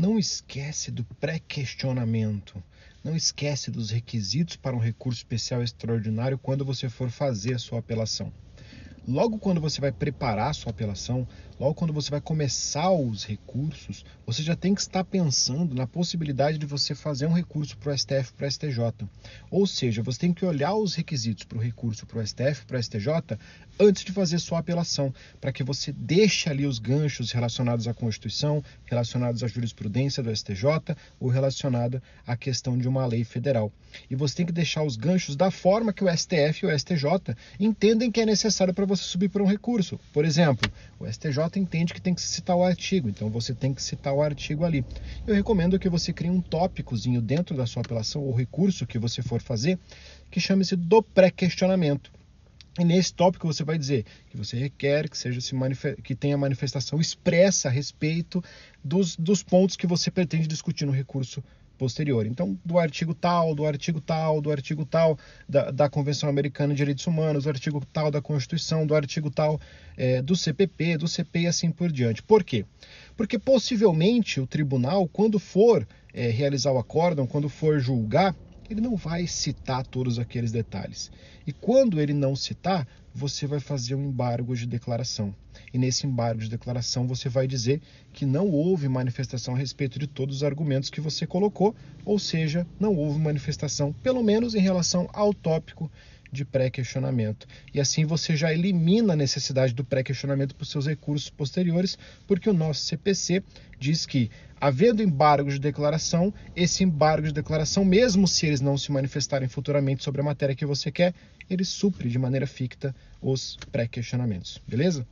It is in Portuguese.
não esquece do pré-questionamento, não esquece dos requisitos para um recurso especial extraordinário quando você for fazer a sua apelação. Logo quando você vai preparar a sua apelação, logo quando você vai começar os recursos, você já tem que estar pensando na possibilidade de você fazer um recurso para o STF, para o STJ. Ou seja, você tem que olhar os requisitos para o recurso para o STF, para o STJ, antes de fazer sua apelação, para que você deixe ali os ganchos relacionados à Constituição, relacionados à jurisprudência do STJ ou relacionada à questão de uma lei federal. E você tem que deixar os ganchos da forma que o STF e o STJ entendem que é necessário para você você subir por um recurso. Por exemplo, o STJ entende que tem que citar o artigo, então você tem que citar o artigo ali. Eu recomendo que você crie um tópicozinho dentro da sua apelação ou recurso que você for fazer, que chame-se do pré-questionamento. E nesse tópico você vai dizer que você requer que seja se que tenha manifestação expressa a respeito dos, dos pontos que você pretende discutir no recurso posterior. Então, do artigo tal, do artigo tal, do artigo tal da, da Convenção Americana de Direitos Humanos, do artigo tal da Constituição, do artigo tal é, do CPP, do CP e assim por diante. Por quê? Porque possivelmente o tribunal, quando for é, realizar o acórdão, quando for julgar, ele não vai citar todos aqueles detalhes. E quando ele não citar, você vai fazer um embargo de declaração. E nesse embargo de declaração você vai dizer que não houve manifestação a respeito de todos os argumentos que você colocou, ou seja, não houve manifestação, pelo menos em relação ao tópico de pré-questionamento. E assim você já elimina a necessidade do pré-questionamento para os seus recursos posteriores, porque o nosso CPC diz que, havendo embargo de declaração, esse embargo de declaração, mesmo se eles não se manifestarem futuramente sobre a matéria que você quer, ele supre de maneira ficta os pré-questionamentos. Beleza?